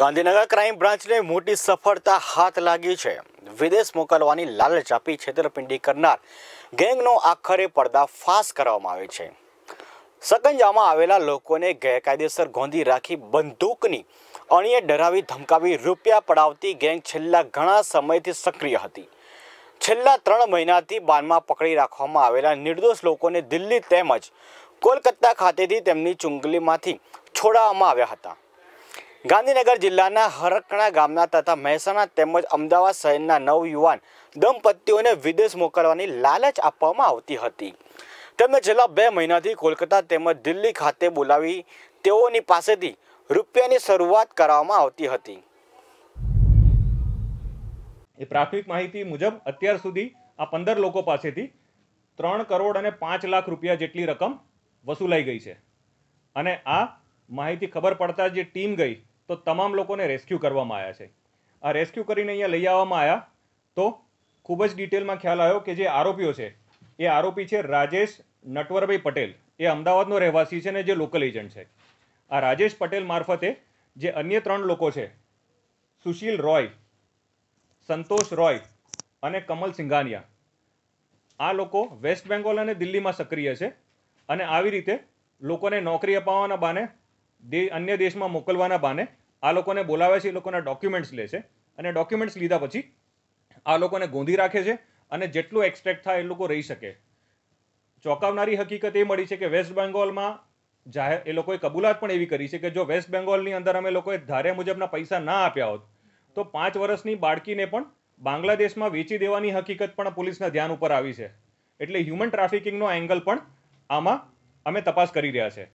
Gandhinagar crime બ્રાન્ચને મોટી સફળતા હાથ લાગી છે વિદેશ મોકલવાની લાલચ આપી છેતરપિંડી કરનાર ગેંગનો આખરે પર્દાફાશ કરવામાં આવે છે સકંજામાં આવેલા લોકોને ગેરકાયદેસર ગોંધી રાખી બંદૂકની અણીએ ડરાવી ધમકાવી રૂપિયા પડાવતી ગેંગ છેલ્લા ઘણા સમયથી સક્રિય હતી છેલ્લા ત્રણ મહિનાથી બાનમાં પકડી રાખવામાં આવેલા નિર્દોષ લોકોને દિલ્હી તેમજ કોલકાતા ખાતેથી તેમની ચુંગલીમાંથી છોડાવવામાં આવ્યા હતા ગાંધીનગર જિલ્લાના હરકણા ગામના તથા મહેસાણા તેમજ અમદાવાદ શહેરના નવયુવાન દંપતીઓને વિદેશ મોકલવાની લાલચ આપવામાં આવતી હતી તેમને છેલ્લા બે મહિનાથી કોલકાતા તેમજ દિલ્હી ખાતે બોલાવી તેઓની પાસેથી રૂપિયાની શરૂઆત કરવામાં આવતી હતી એ પ્રાથમિક માહિતી મુજબ અત્યાર સુધી આ પંદર લોકો પાસેથી ત્રણ કરોડ અને પાંચ લાખ રૂપિયા જેટલી રકમ વસૂલાઈ ગઈ છે અને આ માહિતી ખબર પડતા જે ટીમ ગઈ તો તમામ લોકોને રેસ્ક્યુ કરવામાં આવ્યા છે આ રેસ્ક્યુ કરીને અહીંયા લઈ આવવામાં આવ્યા તો ખૂબ જ ડિટેલમાં ખ્યાલ આવ્યો કે જે આરોપીઓ છે એ આરોપી છે રાજેશ નટવરભાઈ પટેલ એ અમદાવાદનો રહેવાસી છે ને જે લોકલ એજન્ટ છે આ રાજેશ પટેલ મારફતે જે અન્ય ત્રણ લોકો છે સુશીલ રોય સંતોષ રોય અને કમલ સિંઘાનિયા આ લોકો વેસ્ટ બેંગોલ અને દિલ્હીમાં સક્રિય છે અને આવી રીતે લોકોને નોકરી અપાવવાના બાને અન્ય દેશમાં મોકલવાના બાને આ લોકોને બોલાવે છે એ લોકોના ડોક્યુમેન્ટ્સ લે છે અને ડોક્યુમેન્ટ્સ લીધા પછી આ લોકોને ગોંધી રાખે છે અને જેટલું એક્સટ્રેક્ટ થાય એ લોકો રહી શકે ચોંકાવનારી હકીકત એ મળી છે કે વેસ્ટ બેંગોલમાં જાહેર એ લોકોએ કબૂલાત પણ એવી કરી છે કે જો વેસ્ટ બેંગોલની અંદર અમે લોકોએ ધાર્યા મુજબના પૈસા ના આપ્યા હોત તો પાંચ વર્ષની બાળકીને પણ બાંગ્લાદેશમાં વેચી દેવાની હકીકત પણ પોલીસના ધ્યાન ઉપર આવી છે એટલે હ્યુમન ટ્રાફિકિંગનો એંગલ પણ આમાં અમે તપાસ કરી રહ્યા છે